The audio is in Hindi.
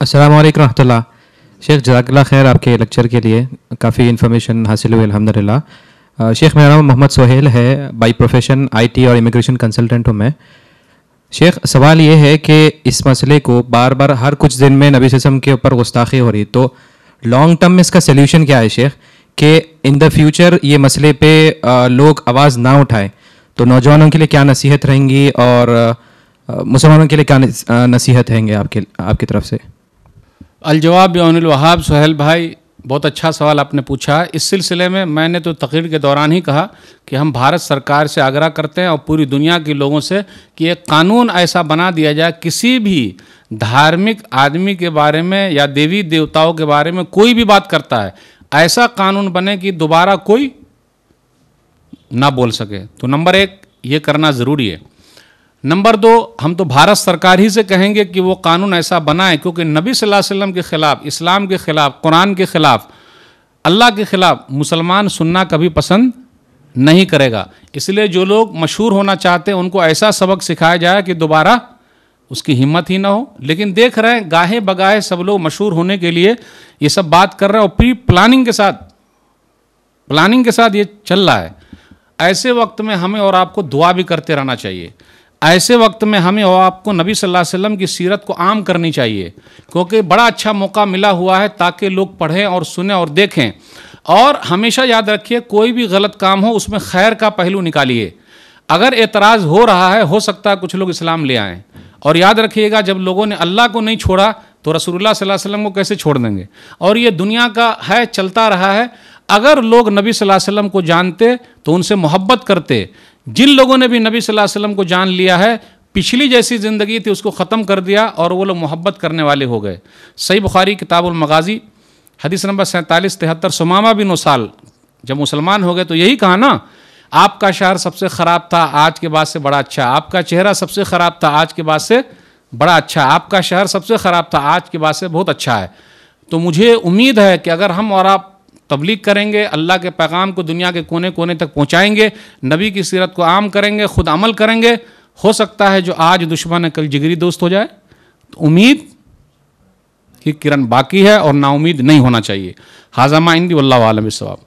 असलम रहमतुल्ला शेख जजाकल्ला खैर आपके लेक्चर के लिए काफ़ी इन्फॉर्मेशन हासिल हुई अलहमदिल्ला शेख मेरा नाम मोहम्मद सोहेल है बाई प्रोफेशन आईटी और इमिग्रेशन कंसल्टेंट हूँ मैं शेख सवाल ये है कि इस मसले को बार बार हर कुछ दिन में नबी सम के ऊपर गुस्ताखी हो रही तो लॉन्ग टर्म में इसका सोल्यूशन क्या है शेख कि इन द फ्यूचर ये मसले पर लोग आवाज़ ना उठाएं तो नौजवानों के लिए क्या नसीहत रहेंगी और मुसलमानों के लिए क्या नसीहत रहेंगे आपके आपकी तरफ से अलजवाब यानवाहाब सुहेल भाई बहुत अच्छा सवाल आपने पूछा है इस सिलसिले में मैंने तो तकरीर के दौरान ही कहा कि हम भारत सरकार से आग्रह करते हैं और पूरी दुनिया के लोगों से कि एक कानून ऐसा बना दिया जाए किसी भी धार्मिक आदमी के बारे में या देवी देवताओं के बारे में कोई भी बात करता है ऐसा कानून बने कि दोबारा कोई ना बोल सके तो नंबर एक ये करना ज़रूरी है नंबर दो हम तो भारत सरकार ही से कहेंगे कि वो कानून ऐसा बनाए क्योंकि नबी सल्लल्लाहु अलैहि वसल्लम के ख़िलाफ़ इस्लाम के ख़िलाफ़ कुरान के ख़िलाफ़ अल्लाह के ख़िलाफ़ मुसलमान सुनना कभी पसंद नहीं करेगा इसलिए जो लोग मशहूर होना चाहते हैं उनको ऐसा सबक सिखाया जाए कि दोबारा उसकी हिम्मत ही ना हो लेकिन देख रहे हैं गाहे बगाहे सब लोग मशहूर होने के लिए ये सब बात कर रहे हैं और प्री प्लानिंग के साथ प्लानिंग के साथ ये चल रहा है ऐसे वक्त में हमें और आपको दुआ भी करते रहना चाहिए ऐसे वक्त में हमें और आपको नबी सल्लल्लाहु अलैहि वसल्लम की सीरत को आम करनी चाहिए क्योंकि बड़ा अच्छा मौका मिला हुआ है ताकि लोग पढ़ें और सुने और देखें और हमेशा याद रखिए कोई भी गलत काम हो उसमें खैर का पहलू निकालिए अगर एतराज़ हो रहा है हो सकता है कुछ लोग इस्लाम ले आएँ और याद रखिएगा जब लोगों ने अल्लाह को नहीं छोड़ा तो रसूलुल्लाह सल्लल्लाहु अलैहि वसल्लम को कैसे छोड़ देंगे और ये दुनिया का है चलता रहा है अगर लोग नबी सल्लल्लाहु अलैहि वसल्लम को जानते तो उनसे मोहब्बत करते जिन लोगों ने भी नबी सल्लल्लाहु अलैहि वसल्लम को जान लिया है पिछली जैसी ज़िंदगी थी उसको ख़त्म कर दिया और वो लोग मोहब्बत करने वाले हो गए सही बुखारी किताबुलमगाजी हदीस नंबर सैंतालीस तिहत्तर सुमामा बिन उसाल जब मुसलमान हो गए तो यही कहा ना आपका शहर सबसे ख़राब था आज के बाद से बड़ा अच्छा आपका चेहरा सबसे ख़राब था आज के बाद से बड़ा अच्छा आपका शहर सबसे ख़राब था आज के बाद से बहुत अच्छा है तो मुझे उम्मीद है कि अगर हम और आप तबलीग करेंगे अल्लाह के पैगाम को दुनिया के कोने कोने तक पहुँचाएँगे नबी की सीरत को आम करेंगे खुद अमल करेंगे हो सकता है जो आज दुश्मन है कल जिगरी दोस्त हो जाए तो उम्मीद की किरण बाकी है और नाउमीद नहीं होना चाहिए हाजामा इंदी वल्ला वालम सवाब